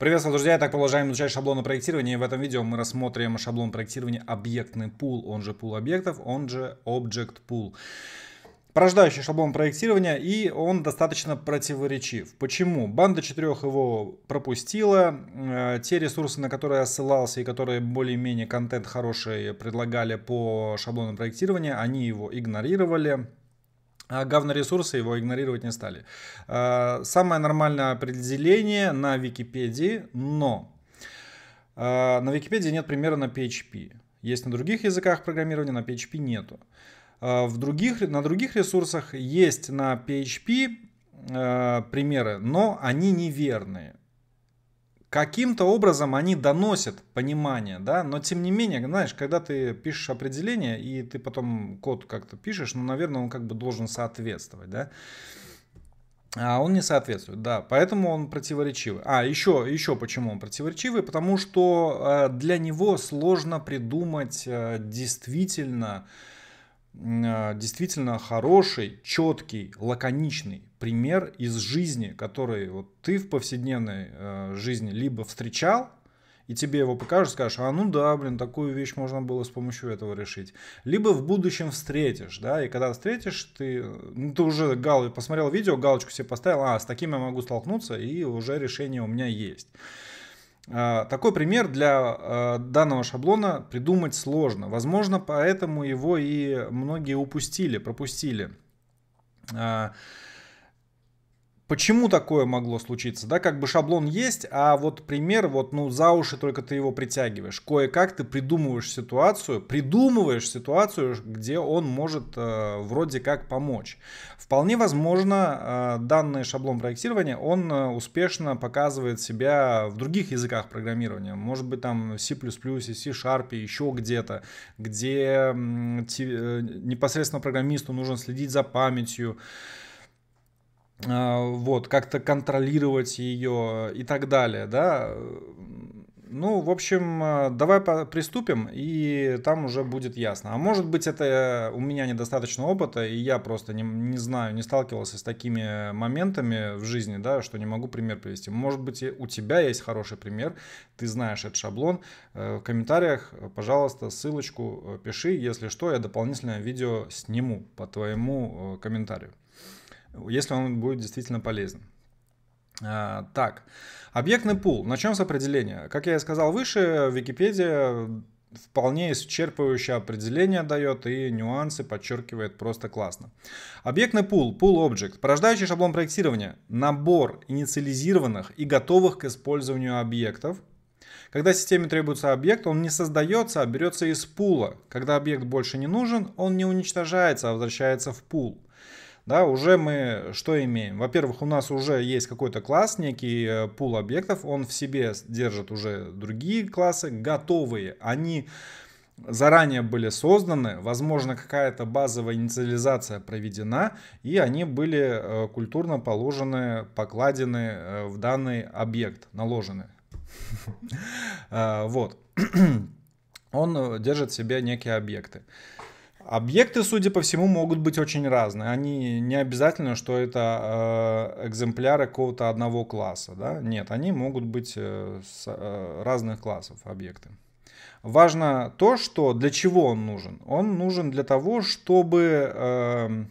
Приветствую, друзья! Итак, продолжаем изучать шаблоны проектирования. В этом видео мы рассмотрим шаблон проектирования объектный пул, он же пул объектов, он же Object Pool. Порождающий шаблон проектирования, и он достаточно противоречив. Почему? Банда четырех его пропустила. Э, те ресурсы, на которые я ссылался и которые более-менее контент хороший предлагали по шаблону проектирования, они его игнорировали а говноресурсы его игнорировать не стали. А, самое нормальное определение на Википедии, но а, на Википедии нет примера на PHP. Есть на других языках программирования, на PHP нету. В других, на других ресурсах есть на PHP примеры, но они неверные каким-то образом они доносят понимание, да, но тем не менее, знаешь, когда ты пишешь определение, и ты потом код как-то пишешь, ну, наверное, он как бы должен соответствовать, да, а он не соответствует, да, поэтому он противоречивый. А, еще, еще почему он противоречивый, потому что э, для него сложно придумать э, действительно, э, действительно хороший, четкий, лаконичный пример из жизни, который вот ты в повседневной э, жизни либо встречал, и тебе его покажут, скажешь, а ну да, блин, такую вещь можно было с помощью этого решить. Либо в будущем встретишь, да, и когда встретишь, ты, ну, ты уже гал, посмотрел видео, галочку себе поставил, а, с таким я могу столкнуться, и уже решение у меня есть. Э, такой пример для э, данного шаблона придумать сложно. Возможно, поэтому его и многие упустили, пропустили. Э, Почему такое могло случиться? Да, как бы шаблон есть, а вот пример, вот, ну, за уши только ты его притягиваешь. Кое-как ты придумываешь ситуацию, придумываешь ситуацию, где он может э, вроде как помочь. Вполне возможно, э, данный шаблон проектирования, он э, успешно показывает себя в других языках программирования. Может быть, там C++, C-Sharp, еще где-то, где, где э, непосредственно программисту нужно следить за памятью, а, вот, как-то контролировать ее и так далее, да. Ну, в общем, а, давай приступим, и там уже будет ясно. А может быть, это у меня недостаточно опыта, и я просто не, не знаю, не сталкивался с такими моментами в жизни, да, что не могу пример привести. Может быть, у тебя есть хороший пример, ты знаешь этот шаблон. Э, в комментариях, пожалуйста, ссылочку э, пиши. Если что, я дополнительное видео сниму по твоему э, комментарию если он будет действительно полезен. А, так, объектный пул. Начнем с определения. Как я и сказал выше, Википедия вполне исчерпывающее определение дает и нюансы подчеркивает просто классно. Объектный пул, pool object, порождающий шаблон проектирования, набор инициализированных и готовых к использованию объектов. Когда системе требуется объект, он не создается, а берется из пула. Когда объект больше не нужен, он не уничтожается, а возвращается в пул да, уже мы э, что имеем? Во-первых, у нас уже есть какой-то класс, некий э, пул объектов, он в себе держит уже другие классы, готовые, они заранее были созданы, возможно, какая-то базовая инициализация проведена, и они были э, культурно положены, покладены в данный объект, наложены. Вот. Он держит в себе некие объекты. Объекты, судя по всему, могут быть очень разные. Они не обязательно, что это э, экземпляры какого-то одного класса. Да? Нет, они могут быть э, с, э, разных классов объекты. Важно то, что для чего он нужен. Он нужен для того, чтобы э,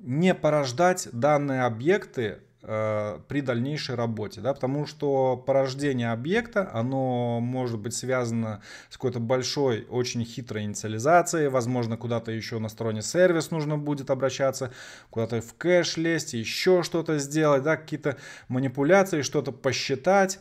не порождать данные объекты э, при дальнейшей работе, да, потому что порождение объекта, оно может быть связано с какой-то большой, очень хитрой инициализацией, возможно, куда-то еще на стороне сервис нужно будет обращаться, куда-то в кэш лезть, еще что-то сделать, да, какие-то манипуляции, что-то посчитать.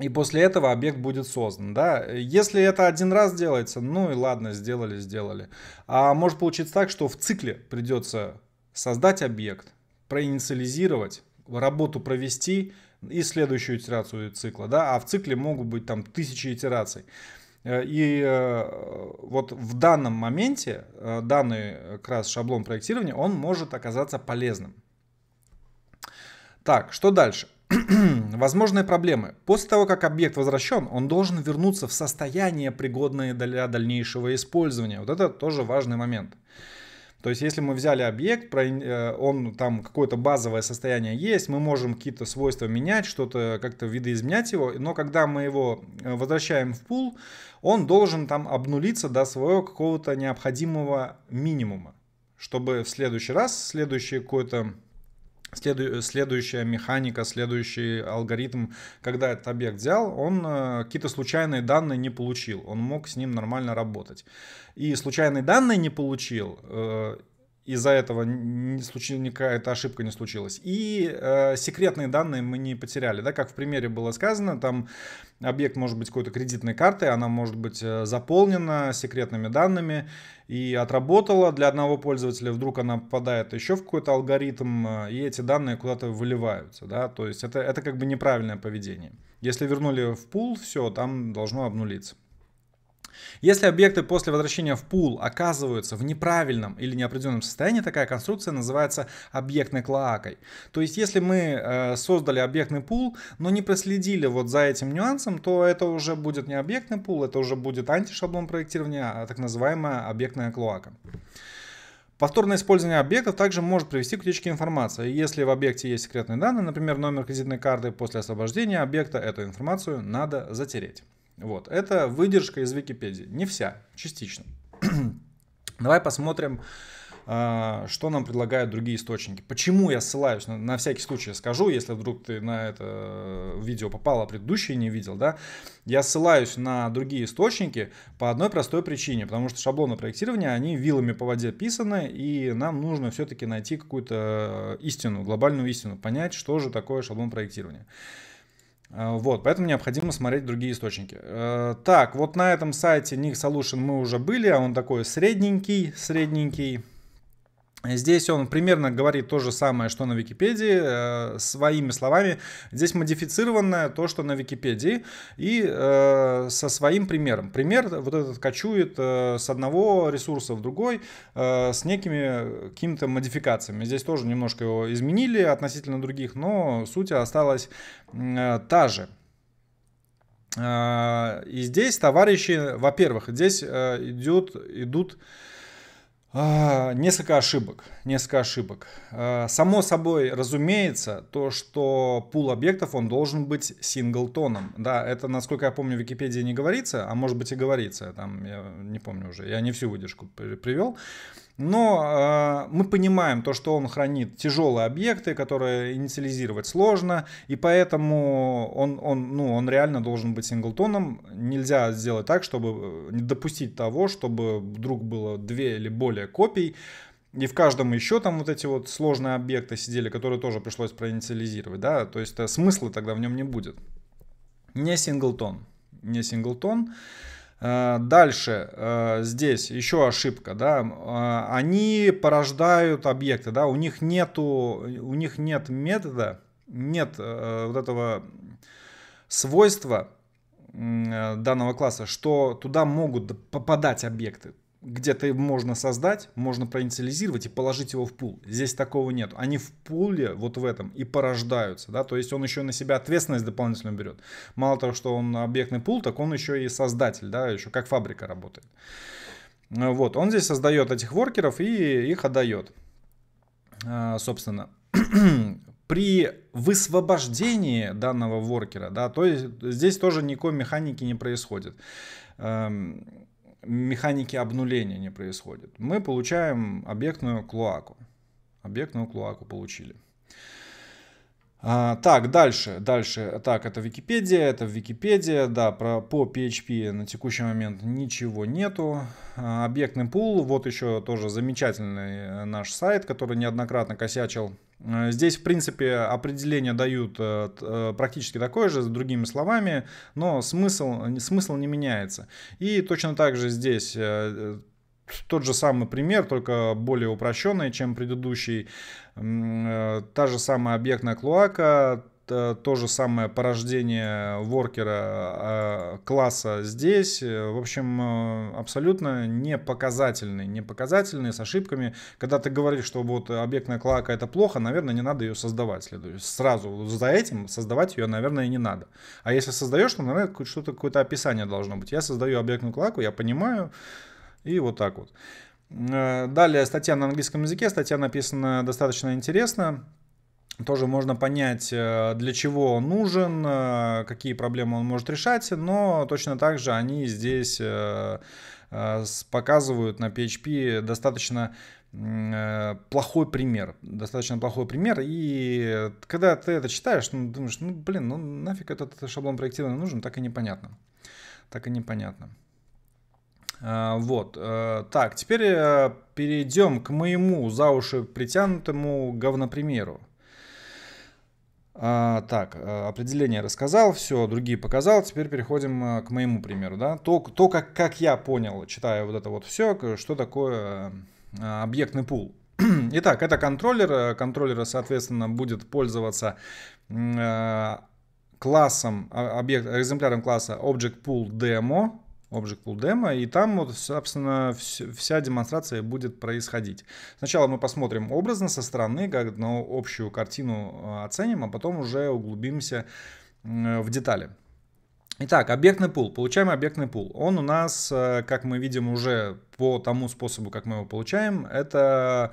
И после этого объект будет создан, да. Если это один раз делается, ну и ладно, сделали, сделали. А может получиться так, что в цикле придется создать объект, проинициализировать, работу провести и следующую итерацию цикла, да, а в цикле могут быть там тысячи итераций. Э, и э, вот в данном моменте э, данный как раз шаблон проектирования, он может оказаться полезным. Так, что дальше? Возможные проблемы. После того, как объект возвращен, он должен вернуться в состояние, пригодное для дальнейшего использования. Вот это тоже важный момент. То есть, если мы взяли объект, э, он там какое-то базовое состояние есть, мы можем какие-то свойства менять, что-то как-то видоизменять его, но когда мы его э, возвращаем в пул, он должен там обнулиться до своего какого-то необходимого минимума, чтобы в следующий раз, следующий какой-то Следу... Следующая механика, следующий алгоритм, когда этот объект взял, он э, какие-то случайные данные не получил, он мог с ним нормально работать. И случайные данные не получил, э, из-за этого не случ... никакая эта ошибка не случилась. И э, секретные данные мы не потеряли, да, как в примере было сказано, там объект может быть какой-то кредитной картой, она может быть э, заполнена секретными данными и отработала для одного пользователя, вдруг она попадает еще в какой-то алгоритм, э, и эти данные куда-то выливаются, да, то есть это, это как бы неправильное поведение. Если вернули в пул, все, там должно обнулиться. Если объекты после возвращения в пул оказываются в неправильном или неопределенном состоянии, такая конструкция называется объектной клоакой. То есть, если мы э, создали объектный пул, но не проследили вот за этим нюансом, то это уже будет не объектный пул, это уже будет антишаблон проектирования, а так называемая объектная клоака. Повторное использование объектов также может привести к утечке информации. Если в объекте есть секретные данные, например, номер кредитной карты, после освобождения объекта эту информацию надо затереть. Вот, это выдержка из Википедии. Не вся, частично. Давай посмотрим, а, что нам предлагают другие источники. Почему я ссылаюсь, на, на всякий случай скажу, если вдруг ты на это э, видео попал, а предыдущие не видел, да, я ссылаюсь на другие источники по одной простой причине, потому что шаблоны проектирования, они вилами по воде писаны, и нам нужно все-таки найти какую-то э, истину, глобальную истину, понять, что же такое шаблон проектирования. А, вот, поэтому необходимо смотреть другие источники. Э, так, вот на этом сайте Nick Solution мы уже были, а он такой средненький, средненький. Здесь он примерно говорит то же самое, что на Википедии, э, своими словами. Здесь модифицированное то, что на Википедии, и э, со своим примером. Пример вот этот кочует э, с одного ресурса в другой, с некими какими-то модификациями. Здесь тоже немножко его изменили относительно других, но суть осталась та же. и здесь товарищи, во-первых, здесь идет, идут... идут а, несколько ошибок. Несколько ошибок. А, само собой разумеется, то, что пул объектов, он должен быть синглтоном. Да, это, насколько я помню, в Википедии не говорится, а может быть и говорится. Там, я не помню уже, я не всю выдержку привел. Но э, мы понимаем то, что он хранит тяжелые объекты, которые инициализировать сложно, и поэтому он, он, ну, он реально должен быть синглтоном. Нельзя сделать так, чтобы не э, допустить того, чтобы вдруг было две или более копий, и в каждом еще там вот эти вот сложные объекты сидели, которые тоже пришлось проинициализировать, да, то есть э, смысла тогда в нем не будет. Не синглтон, не синглтон. Э, дальше э, здесь еще ошибка, да, э, они порождают объекты, да, у них нету, у них нет метода, нет вот этого свойства данного класса, что туда могут попадать объекты где-то можно создать, можно проинициализировать и положить его в пул. Здесь такого нет. Они в пуле вот в этом и порождаются, да, то есть он еще на себя ответственность дополнительно берет. Мало того, что он объектный пул, так он еще и создатель, да, еще как фабрика работает. Э, вот, он здесь создает этих воркеров и их отдает, э, собственно. При высвобождении данного воркера, да, то есть здесь тоже никакой механики не происходит эм, механики обнуления не происходит. Мы получаем объектную клоаку. Объектную клоаку получили. А, так, дальше, дальше. Так, это Википедия, это Википедия, да, про, по PHP на текущий момент ничего нету. А, объектный пул, вот еще тоже замечательный э, наш сайт, который неоднократно косячил. Э, здесь, в принципе, определение дают э, практически такое же, с другими словами, но смысл, смысл не меняется. И точно так же здесь тот же самый пример, только более упрощенный, чем предыдущий. Э, та же самая объектная клуака, то же самое порождение воркера а, класса здесь. В общем, э, абсолютно не показательный, не показательный с ошибками. Когда ты говоришь, что вот объектная клака это плохо, наверное, не надо ее создавать. Следует. Сразу за этим создавать ее, наверное, не надо. А если создаешь, то, наверное, что-то какое-то описание должно быть. Я создаю объектную клаку, я понимаю, и вот так вот. Э, далее статья на английском языке. Статья написана достаточно интересно. Тоже можно понять, э, для чего он нужен, э, какие проблемы он может решать, но точно так же они здесь показывают на PHP достаточно плохой пример, достаточно плохой пример, и когда ты это читаешь, ну, думаешь, ну, блин, ну, нафиг этот шаблон проектирования нужен, так и непонятно, так и непонятно. А, вот. Э, так, теперь э, перейдем к моему за уши притянутому говнопримеру. А, так, э, определение рассказал, все, другие показал, теперь переходим к моему примеру, да, то, то как, как я понял, читая вот это вот все, что такое объектный пул. Итак, это контроллер, контроллер, соответственно, будет пользоваться классом, а, объект, экземпляром класса ObjectPoolDemo. Demo, Object Pool Demo, и там, вот, собственно, вся демонстрация будет происходить. Сначала мы посмотрим образно со стороны, как на ну, общую картину э, оценим, а потом уже углубимся в детали. Итак, объектный пул. Получаем объектный пул. Он у нас, э, как мы видим уже по тому способу, как мы его получаем, это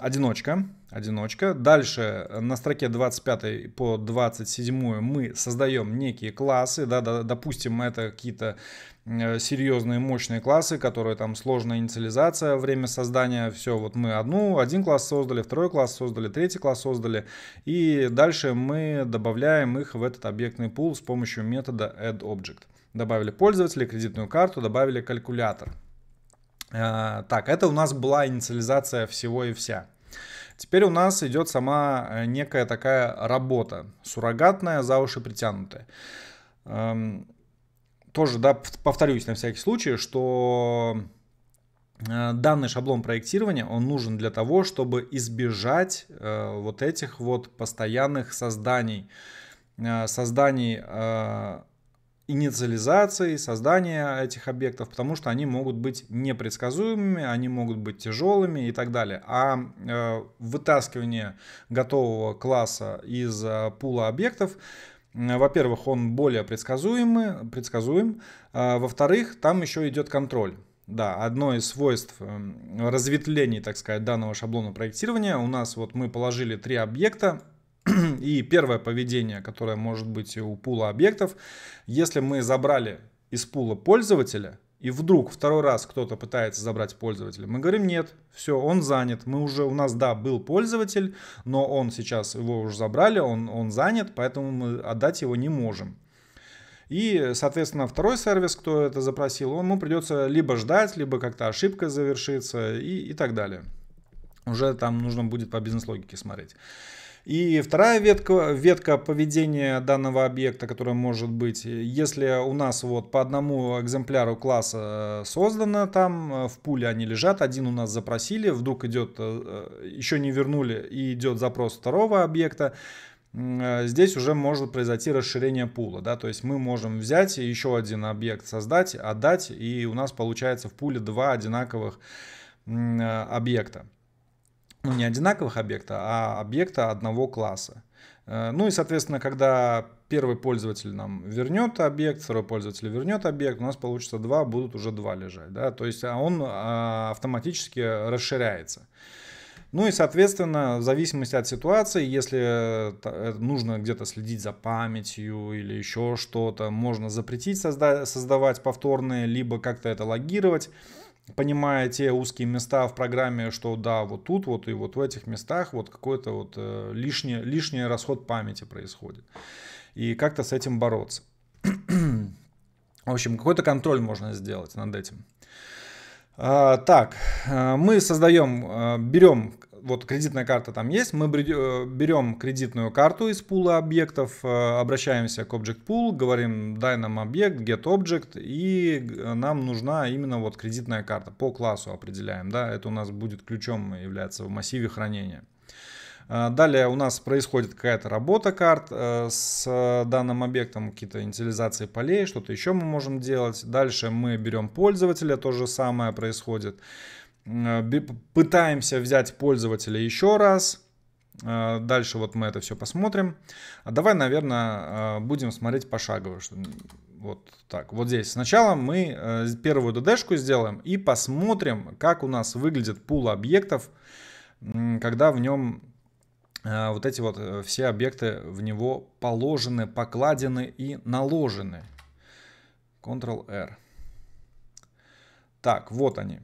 одиночка одиночка. Дальше э, на строке 25 по 27 мы создаем некие классы, да, да допустим, это какие-то э, серьезные мощные классы, которые там сложная инициализация, время создания, все, вот мы одну, один класс создали, второй класс создали, третий класс создали, и дальше мы добавляем их в этот объектный пул с помощью метода addObject. Добавили пользователя, кредитную карту, добавили калькулятор. Э, так, это у нас была инициализация всего и вся. Теперь у нас идет сама э, некая такая работа, суррогатная, за уши притянутая. Эм, тоже, да, повторюсь на всякий случай, что э, данный шаблон проектирования, он нужен для того, чтобы избежать э, вот этих вот постоянных созданий, созданий инициализации, создания этих объектов, потому что они могут быть непредсказуемыми, они могут быть тяжелыми и так далее. А э, вытаскивание готового класса из э, пула объектов, э, во-первых, он более предсказуемый, предсказуем, э, во-вторых, там еще идет контроль. Да, одно из свойств эм, разветвлений, так сказать, данного шаблона проектирования. У нас вот мы положили три объекта, И первое поведение, которое может быть у пула объектов, если мы забрали из пула пользователя, и вдруг второй раз кто-то пытается забрать пользователя, мы говорим нет, все, он занят, мы уже, у нас, да, был пользователь, но он сейчас, его уже забрали, он, он занят, поэтому мы отдать его не можем. И, соответственно, второй сервис, кто это запросил, ему придется либо ждать, либо как-то ошибка завершится и, и так далее. Уже там нужно будет по бизнес-логике смотреть. И вторая ветка, ветка поведения данного объекта, которая может быть, если у нас вот по одному экземпляру класса э, создано там, э, в пуле они лежат, один у нас запросили, вдруг идет, э, еще не вернули, и идет запрос второго объекта, здесь уже может произойти расширение пула, да, то есть мы можем взять еще один объект создать, отдать, и у нас получается в пуле два одинаковых объекта ну, не одинаковых объекта, а объекта одного класса. Э, ну и, соответственно, когда первый пользователь нам вернет объект, второй пользователь вернет объект, у нас получится два, будут уже два лежать. Да? То есть а он а, автоматически расширяется. Ну и, соответственно, в зависимости от ситуации, если э, э, нужно где-то следить за памятью или еще что-то, можно запретить созда- создавать повторные, либо как-то это логировать понимая те узкие места в программе, что да, вот тут вот и вот в этих местах вот какой-то вот э, лишний, лишний расход памяти происходит. И как-то с этим бороться. в общем, какой-то контроль можно сделать над этим. А, так, э, мы создаем, э, берем вот кредитная карта там есть, мы э, берем кредитную карту из пула объектов, э, обращаемся к Object Pool, говорим дай нам объект, get object, и э, нам нужна именно вот кредитная карта, по классу определяем, да, это у нас будет ключом является в массиве хранения. Далее у нас происходит какая-то работа карт с данным объектом, какие-то инициализации полей, что-то еще мы можем делать. Дальше мы берем пользователя, то же самое происходит. Э, пытаемся взять пользователя еще раз. Э, дальше вот мы это все посмотрим. А давай, наверное, э, будем смотреть пошагово. Вот так. Вот здесь. Сначала мы первую ДДшку сделаем и посмотрим, как у нас выглядит пул объектов, когда в нем вот эти вот все объекты в него положены, покладены и наложены. Ctrl-R. Так, вот они.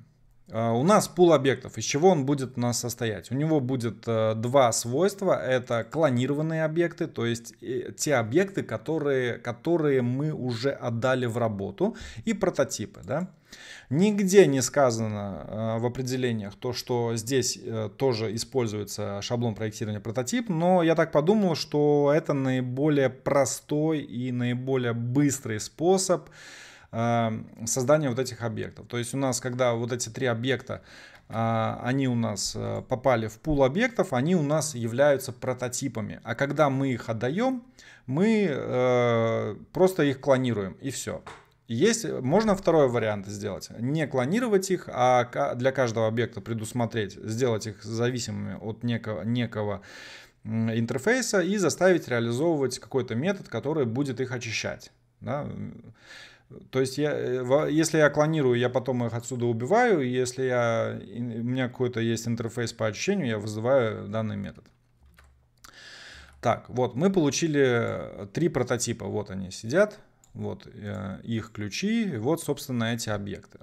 А, у нас пул объектов, из чего он будет у нас состоять? У него будет э, два свойства, это клонированные объекты, то есть э, те объекты, которые, которые мы уже отдали в работу, и прототипы. Да? Нигде не сказано э, в определениях то, что здесь тоже используется шаблон проектирования прототип, но я так подумал, что это наиболее простой и наиболее быстрый способ Эм, создания вот этих объектов. То есть у нас, когда вот эти три объекта, а, они у нас э, попали в пул объектов, они у нас являются прототипами. А когда мы их отдаем, мы э, просто их клонируем и все. Есть, можно второй вариант сделать. Не клонировать их, а для каждого объекта предусмотреть, сделать их зависимыми от некого, некого интерфейса и заставить реализовывать какой-то метод, который будет их очищать. Да? То есть, я, э, если я клонирую, я потом их отсюда убиваю. Если я, у меня какой-то есть интерфейс по очищению, я вызываю данный метод. Так, вот, мы получили э, три прототипа. Вот они сидят, вот э, их ключи, вот, собственно, эти объекты.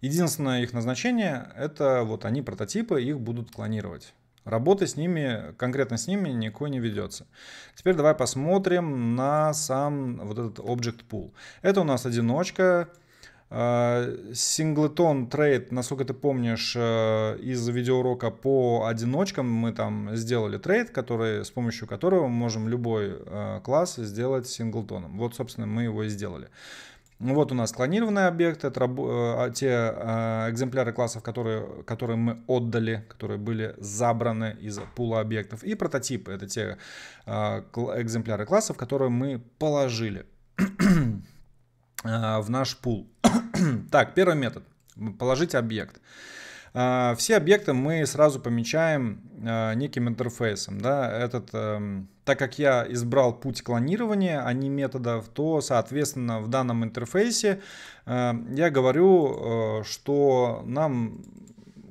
Единственное их назначение – это вот они прототипы, их будут клонировать. Работы с ними, конкретно с ними, никакой не ведется. Теперь давай посмотрим на сам вот этот Object Pool. Это у нас одиночка. Синглтон а, трейд, насколько ты помнишь, э, из видеоурока по одиночкам мы там сделали трейд, который, с помощью которого мы можем любой э, класс сделать синглтоном. Вот, собственно, мы его и сделали. Ну, вот у нас клонированные объекты, э, а, те э, экземпляры классов, которые, которые мы отдали, которые были забраны из пула объектов. И прототипы, это те э, экземпляры классов, которые мы положили в наш пул. Так, первый метод. Положить объект. А, все объекты мы сразу помечаем а, неким интерфейсом. Да? Этот, эм, так как я избрал путь клонирования, а не методов, то, соответственно, в данном интерфейсе э, я говорю, э, что нам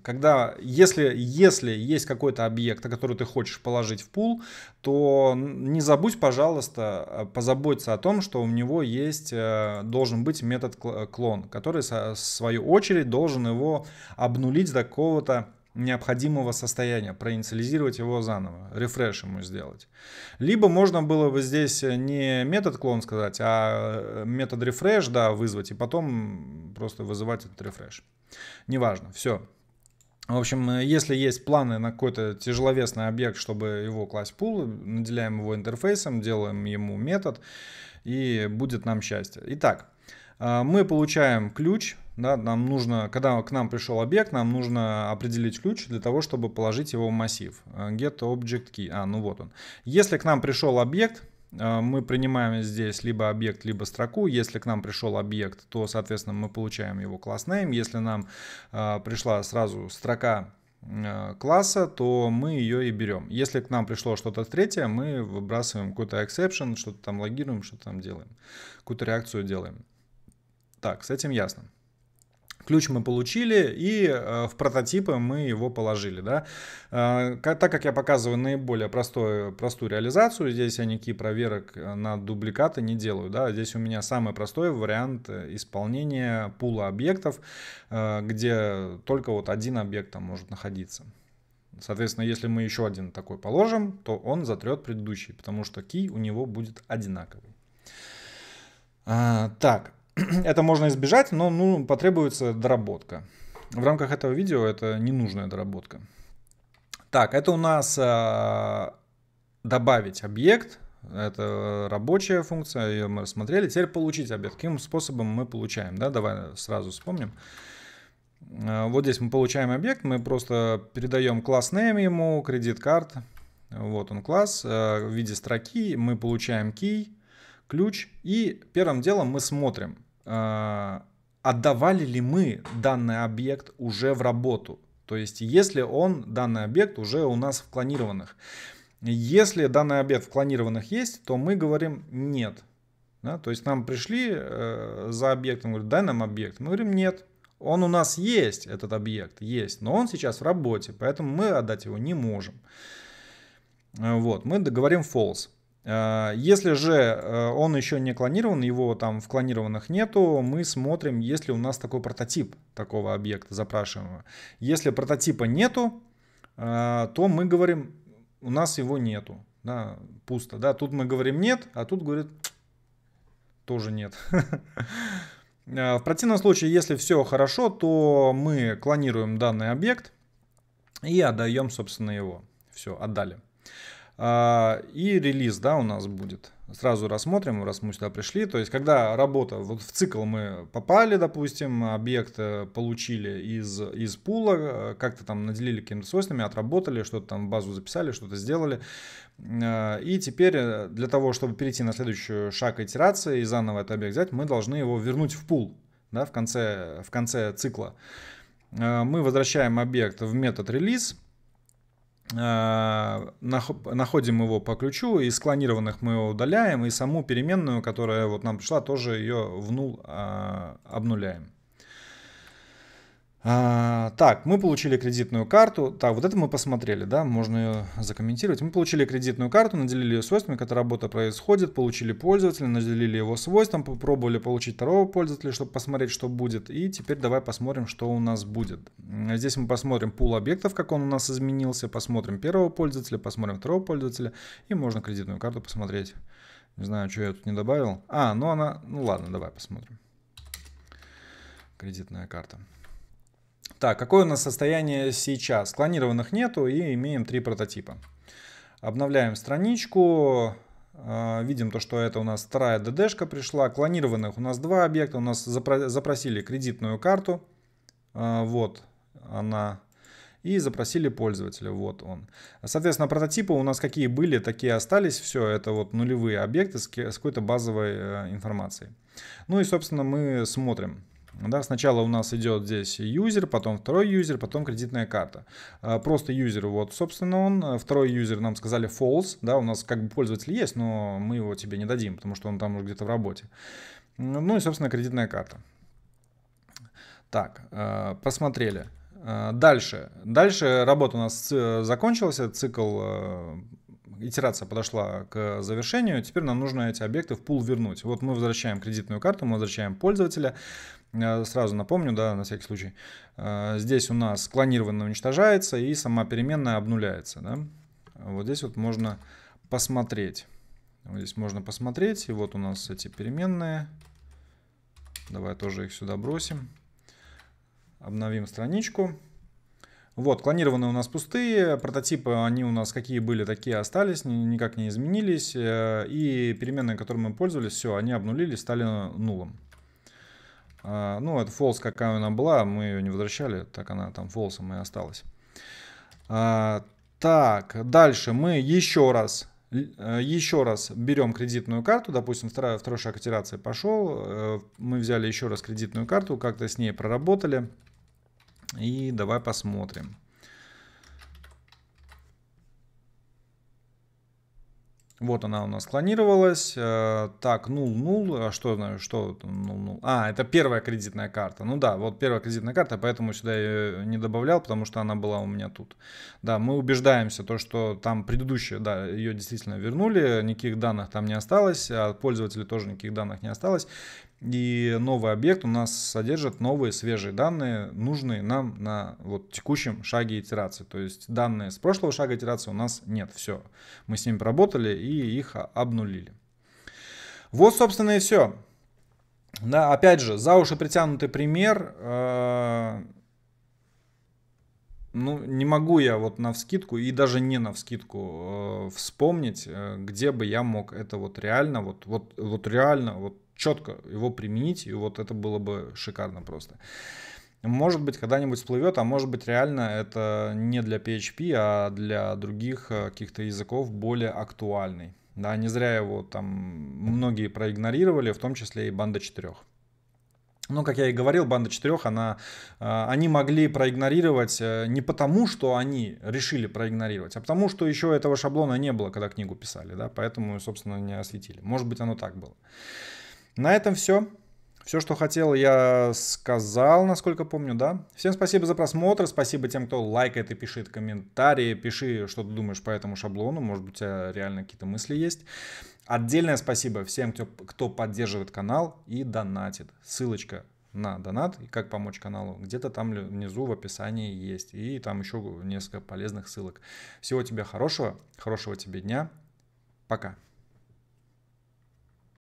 когда если, если есть какой-то объект, который ты хочешь положить в пул, то не забудь, пожалуйста, э, позаботиться о том, что у него есть, э, должен быть метод клон, который, в свою очередь, должен его обнулить до какого-то необходимого состояния, проинициализировать его заново, рефреш ему сделать. Либо можно было бы здесь не метод клон сказать, а э, метод рефреш, да, вызвать, и потом просто вызывать этот рефреш. Неважно, все, в общем, э, если есть планы на какой-то тяжеловесный объект, чтобы его класть в пул, наделяем его интерфейсом, делаем ему метод, и будет нам счастье. Итак, э, мы получаем ключ, да, нам нужно, когда к нам пришел объект, нам нужно определить ключ для того, чтобы положить его в массив. Э, get object key. А, ну вот он. Если к нам пришел объект, а, мы принимаем здесь либо объект, либо строку. Если к нам пришел объект, то, соответственно, мы получаем его класс name. Если нам а, пришла сразу строка а, класса, то мы ее и берем. Если к нам пришло что-то третье, мы выбрасываем какой-то exception, что-то там логируем, что-то там делаем, какую-то реакцию делаем. Так, с этим ясно. Ключ мы получили и э, в прототипы мы его положили. Да? Э, так как я показываю наиболее простую, простую реализацию, здесь я никаких проверок э, на дубликаты не делаю. Да? Здесь у меня самый простой вариант исполнения пула объектов, где только вот один объект там может находиться. Соответственно, если мы еще один такой положим, то он затрет предыдущий, потому что key у него будет одинаковый. А, так, это можно избежать, но ну, потребуется доработка. В рамках этого видео это ненужная доработка. Так, это у нас э, добавить объект. Это рабочая функция, ее мы рассмотрели. Теперь получить объект. Каким способом мы получаем? Да? Давай сразу вспомним. Э, вот здесь мы получаем объект, мы просто передаем класс name ему, кредит карт. Вот он класс. Э, в виде строки мы получаем key ключ. И первым делом мы смотрим, а, отдавали ли мы данный объект уже в работу. То есть, если он, данный объект уже у нас в клонированных. Если данный объект в клонированных есть, то мы говорим нет. Да? То есть нам пришли э, за объектом, говорят, дай нам объект. Мы говорим нет. Он у нас есть, этот объект, есть, но он сейчас в работе, поэтому мы отдать его не можем. Э, вот, мы договорим false. А, если же э, он еще не клонирован, его там в клонированных нету, мы смотрим, есть ли у нас такой прототип такого объекта запрашиваемого. Если прототипа нету, э, то мы говорим, у нас его нету, да, пусто. Да, тут мы говорим нет, а тут говорит тоже нет. А, в противном случае, если все хорошо, то мы клонируем данный объект и отдаем, собственно, его. Все, отдали. А, и релиз, да, у нас будет. Сразу рассмотрим, раз мы сюда пришли. То есть, когда работа, вот в цикл мы попали, допустим, объект э, получили из, из пула, э, как-то там наделили какими-то свойствами, отработали, что-то там в базу записали, что-то сделали. Э, и теперь для того, чтобы перейти на следующий шаг итерации и заново этот объект взять, мы должны его вернуть в пул, да, в конце, в конце цикла. Мы возвращаем объект в метод релиз, Э, находим его по ключу, и склонированных мы его удаляем, и саму переменную, которая вот нам пришла, тоже ее в null э, обнуляем. А, так, мы получили кредитную карту. Так, вот это мы посмотрели, да, можно ее закомментировать. Мы получили кредитную карту, наделили ее свойствами, когда работа происходит, получили пользователя, наделили его свойством, попробовали получить второго пользователя, чтобы посмотреть, что будет. И теперь давай посмотрим, что у нас будет. Здесь мы посмотрим пул объектов, как он у нас изменился, посмотрим первого пользователя, посмотрим второго пользователя, и можно кредитную карту посмотреть. Не знаю, что я тут не добавил. А, ну она, ну ладно, давай посмотрим. Кредитная карта. Так, какое у нас состояние сейчас? Клонированных нету и имеем три прототипа. Обновляем страничку. Э, видим то, что это у нас вторая ДДшка пришла. Клонированных у нас два объекта. У нас запросили кредитную карту. Э, вот она. И запросили пользователя. Вот он. Соответственно, прототипы у нас какие были, такие остались. Все, это вот нулевые объекты с какой-то базовой э, информацией. Ну и, собственно, мы смотрим да, сначала у нас идет здесь юзер, потом второй юзер, потом кредитная карта. А, просто юзер, вот, собственно, он. Э, второй юзер нам сказали false, да, у нас как бы пользователь есть, но мы его тебе не дадим, потому что он там уже где-то в работе. Ну и, собственно, кредитная карта. Так, э, посмотрели. Э, дальше. Дальше работа у нас закончилась, цикл итерация подошла к завершению, теперь нам нужно эти объекты в пул вернуть. Вот мы возвращаем кредитную карту, мы возвращаем пользователя, э, сразу напомню, да, на всякий случай, э, здесь у нас клонированно уничтожается и сама переменная обнуляется, да. Вот здесь вот можно посмотреть. здесь можно посмотреть, и вот у нас эти переменные. Давай тоже их сюда бросим. Обновим страничку. Вот, клонированные у нас пустые, прототипы, они у нас какие были, такие остались, никак не изменились. Э, и переменные, которыми мы пользовались, все, они обнулились, стали нулом. А, ну, это false, какая она была, мы ее не возвращали, так она там false и осталась. А, так, дальше мы еще раз э, еще раз берем кредитную карту, допустим, второй, второй шаг итерации пошел, э, мы взяли еще раз кредитную карту, как-то с ней проработали, и давай посмотрим. Вот она у нас клонировалась. Э, так, нул, нул. А что, э, что нул, нул? А, это первая кредитная карта. Ну да, вот первая кредитная карта, поэтому сюда ее не добавлял, потому что она была у меня тут. Да, мы убеждаемся, то, что там предыдущая, да, ее действительно вернули, никаких данных там не осталось, от а пользователя тоже никаких данных не осталось. И новый объект у нас содержит новые свежие данные, нужные нам на вот текущем шаге итерации. То есть данные с прошлого шага итерации у нас нет. Все, мы с ними поработали и их обнулили. Вот, собственно, и все. Да, опять же, за уши притянутый пример. Э, ну, не могу я вот на вскидку и даже не на вскидку э, вспомнить, э, где бы я мог это вот реально, вот, вот, вот реально, вот четко его применить, и вот это было бы шикарно просто. Может быть, когда-нибудь всплывет, а может быть, реально это не для PHP, а для других э, каких-то языков более актуальный. Да, не зря его там многие проигнорировали, в том числе и банда четырех. но ну, как я и говорил, банда четырех, она, э, они могли проигнорировать э, не потому, что они решили проигнорировать, а потому, что еще этого шаблона не было, когда книгу писали, да, поэтому, собственно, не осветили. Может быть, оно так было. На этом все. Все, что хотел, я сказал, насколько помню, да? Всем спасибо за просмотр, спасибо тем, кто лайкает и пишет комментарии, пиши, что ты думаешь по этому шаблону, может быть, у тебя реально какие-то мысли есть. Отдельное спасибо всем, кто, кто поддерживает канал и донатит. Ссылочка на донат и как помочь каналу где-то там внизу в описании есть. И там еще несколько полезных ссылок. Всего тебе хорошего, хорошего тебе дня. Пока.